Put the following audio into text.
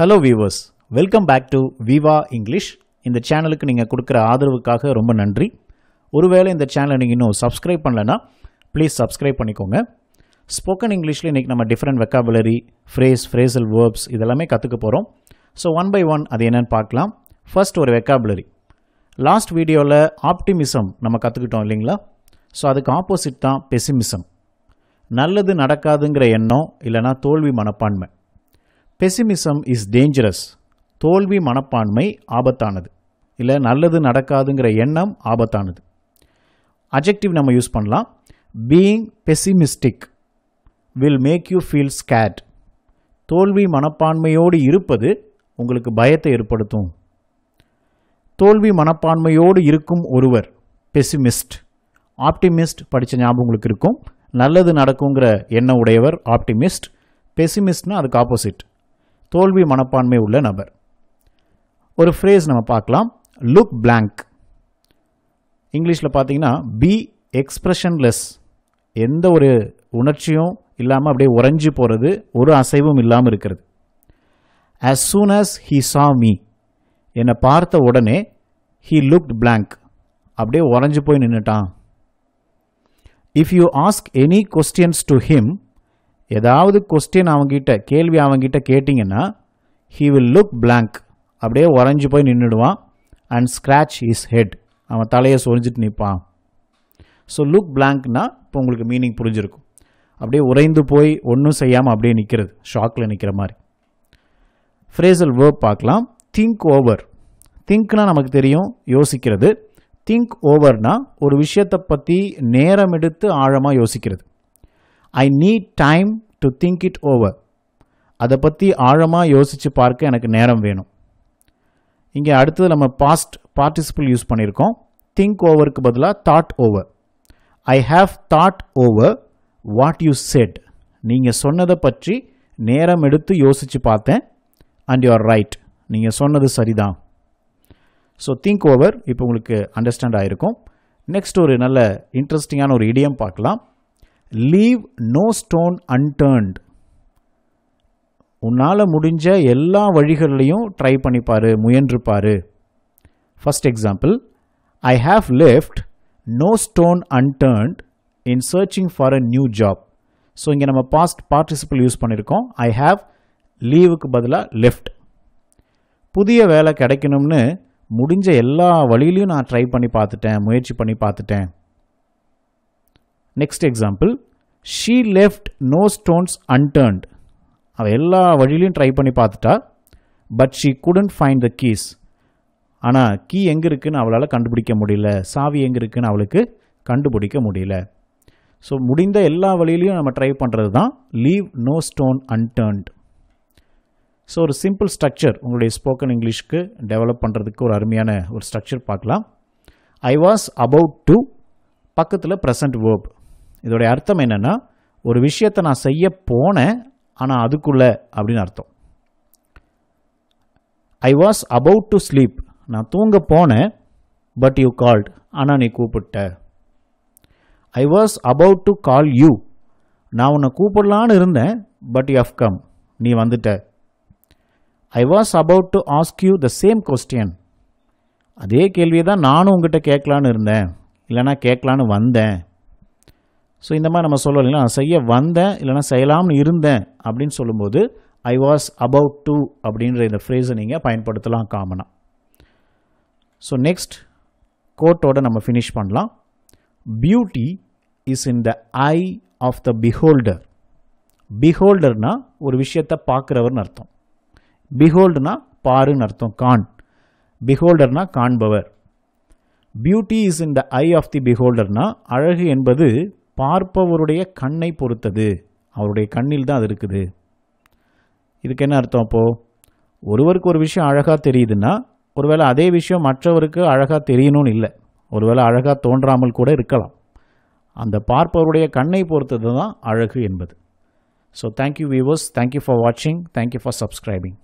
hello viewers welcome back to Viva English இந்த சேனலுக்கு நீங்கள் கொடுக்குற ஆதரவுக்காக ரொம்ப நன்றி ஒருவேளை இந்த சேனலை நீங்கள் இன்னும் சப்ஸ்கிரைப் பண்ணலைன்னா ப்ளீஸ் சப்ஸ்கிரைப் பண்ணிக்கோங்க ஸ்போக்கன் இங்கிலீஷில் இன்றைக்கி நம்ம different vocabulary phrase phrasal verbs இதெல்லாமே கற்றுக்க போகிறோம் ஸோ ஒன் பை ஒன் அது என்னென்னு பார்க்கலாம் ஃபர்ஸ்ட் ஒரு வெக்காபுலரி லாஸ்ட் வீடியோவில் ஆப்டிமிசம் நம்ம கற்றுக்கிட்டோம் இல்லைங்களா ஸோ அதுக்கு ஆப்போசிட் தான் பெசிமிசம் நல்லது நடக்காதுங்கிற எண்ணம் இல்லைனா தோல்வி மனப்பான்மை பெசிமிசம் இஸ் டேஞ்சரஸ் தோல்வி மனப்பான்மை ஆபத்தானது இல்லை நல்லது நடக்காதுங்கிற எண்ணம் ஆபத்தானது அஜெக்டிவ் நம்ம யூஸ் பண்ணலாம் being pessimistic will make you feel scared தோல்வி மனப்பான்மையோடு இருப்பது உங்களுக்கு பயத்தை ஏற்படுத்தும் தோல்வி மனப்பான்மையோடு இருக்கும் ஒருவர் பெசிமிஸ்ட் ஆப்டிமிஸ்ட் படித்த ஞாபகம் உங்களுக்கு இருக்கும் நல்லது நடக்குங்கிற எண்ணம் உடையவர் ஆப்டிமிஸ்ட் பெசிமிஸ்ட்னா அதுக்கு ஆப்போசிட் தோல்வி மனப்பான்மை உள்ள நபர் ஒரு ஃப்ரேஸ் நம்ம பார்க்கலாம் லுக் பிளாங்க் இங்கிலீஷில் பார்த்தீங்கன்னா பி எக்ஸ்ப்ரெஷன்லெஸ் எந்த ஒரு உணர்ச்சியும் இல்லாமல் அப்படியே உறைஞ்சி போகிறது ஒரு அசைவும் இல்லாமல் இருக்கிறது as soon as he saw me என்னை பார்த்த உடனே ஹீ லுக்ட் பிளாங்க் அப்படியே உறைஞ்சி போய் நின்றுட்டான் if you ask any questions to him ஏதாவது கொஸ்டின் அவங்ககிட்ட கேள்வி அவங்ககிட்ட கேட்டிங்கன்னா ஹீ வில் லுக் பிளாங்க் அப்படியே உறைஞ்சி போய் நின்றுடுவான் அண்ட் ஸ்க்ராச் இஸ் ஹெட் அவன் தலையை சொரிஞ்சிட்டு நிற்பான் ஸோ லுக் பிளாங்க்னால் இப்போ உங்களுக்கு மீனிங் புரிஞ்சிருக்கும் அப்படியே உறைந்து போய் ஒன்றும் செய்யாமல் அப்படியே நிற்கிறது ஷாக்கில் நிற்கிற மாதிரி ஃப்ரேசல் வேர்ப் பார்க்கலாம் திங்க் ஓவர் திங்க்னா நமக்கு தெரியும் யோசிக்கிறது திங்க் ஓவர்னால் ஒரு விஷயத்தை பற்றி நேரம் எடுத்து ஆழமாக யோசிக்கிறது I need time to think it over அதை பற்றி ஆழமாக யோசித்து பார்க்க எனக்கு நேரம் வேணும் இங்கே அடுத்தது நம்ம பாஸ்ட் பார்ட்டிசிபிள் யூஸ் பண்ணியிருக்கோம் திங்க் ஓவருக்கு பதிலாக thought over I have thought over what you said நீங்கள் சொன்னதை பற்றி நேரம் எடுத்து யோசித்து பார்த்தேன் அண்ட் யூ ஆர் ரைட் நீங்கள் சொன்னது சரிதான் ஸோ திங்க் ஓவர் இப்போ உங்களுக்கு அண்டர்ஸ்டாண்ட் ஆகிருக்கும் நெக்ஸ்ட் ஒரு நல்ல இன்ட்ரெஸ்டிங்கான ஒரு இடியம் பார்க்கலாம் லீவ் நோ ஸ்டோன் அன்டர்ன்ட் உன்னால் முடிஞ்ச எல்லா வழிகள்லையும் ட்ரை பண்ணிப்பார் முயன்றுப்பார் first example I have left no stone unturned in searching for a new job so இங்கே நம்ம பாஸ்ட் பார்ட்டிசிபிள் யூஸ் பண்ணியிருக்கோம் ஐ ஹாவ் லீவுக்கு பதிலாக லெஃப்ட் புதிய வேலை கிடைக்கணும்னு முடிஞ்ச எல்லா வழியிலையும் நான் ட்ரை பண்ணி பார்த்துட்டேன் முயற்சி பண்ணி பார்த்துட்டேன் next example she left no stones unturned அவள் எல்லா வழியிலையும் ட்ரை பண்ணி பார்த்துட்டா but she couldn't find the keys ஆனால் கீ எங்கே இருக்குதுன்னு அவளால் கண்டுபிடிக்க முடியல சாவி எங்கே இருக்குதுன்னு அவளுக்கு கண்டுபிடிக்க முடியல ஸோ முடிந்த எல்லா வழியிலையும் நம்ம ட்ரை பண்ணுறது தான் leave no stone unturned so ஒரு சிம்பிள் ஸ்ட்ரக்சர் உங்களுடைய ஸ்போக்கன் இங்கிலீஷ்க்கு டெவலப் பண்ணுறதுக்கு ஒரு அருமையான ஒரு ஸ்ட்ரக்சர் பார்க்கலாம் ஐ வாஸ் அபவுட் டு பக்கத்தில் ப்ரெசன்ட் வேர்ப் இதோடைய அர்த்தம் என்னென்னா ஒரு விஷயத்தை நான் செய்ய போனேன் ஆனால் அதுக்குள்ளே அப்படின்னு அர்த்தம் I was about to sleep நான் தூங்க போனேன் பட் யூ கால்ட் ஆனால் நீ கூப்பிட்ட I was about to call you நான் உன்னை கூப்பிடலான்னு இருந்தேன் பட் யூ ஹவ் கம் நீ வந்துட்ட I was about to ask you the same question அதே கேள்வியை தான் நானும் உங்ககிட்ட கேட்கலான்னு இருந்தேன் இல்லைனா கேட்கலான்னு வந்தேன் ஸோ இந்த மாதிரி நம்ம சொல்லலாம் இல்லைனா செய்ய வந்தேன் இல்லைனா செய்யலாம்னு இருந்தேன் அப்படின்னு சொல்லும்போது ஐ வாஸ் அபவுட் டு அப்படின்ற இந்த ஃப்ரேஸை நீங்கள் பயன்படுத்தலாம் காமனாக ஸோ நெக்ஸ்ட் கோட்டோட நம்ம ஃபினிஷ் பண்ணலாம் beauty is in the eye of the beholder பிஹோல்டர்னா ஒரு விஷயத்தை பார்க்குறவர்னு அர்த்தம் பிஹோல்டுனா பாருன்னு அர்த்தம் கான் பிஹோல்டர்னா காண்பவர் beauty is in the eye of the பிஹோல்டர்னா அழகு என்பது பார்ப்பவருடைய கண்ணை பொறுத்தது அவருடைய கண்ணில் தான் அது இருக்குது இதுக்கு என்ன அர்த்தம் அப்போது ஒருவருக்கு ஒரு விஷயம் அழகாக தெரியுதுன்னா ஒருவேளை அதே விஷயம் மற்றவருக்கு அழகாக தெரியணும்னு இல்லை ஒருவேளை அழகாக தோன்றாமல் கூட இருக்கலாம் அந்த பார்ப்பவருடைய கண்ணை பொறுத்தது தான் அழகு என்பது so thank you viewers thank you for வாட்சிங் தேங்க்யூ ஃபார் சப்ஸ்கிரைபிங்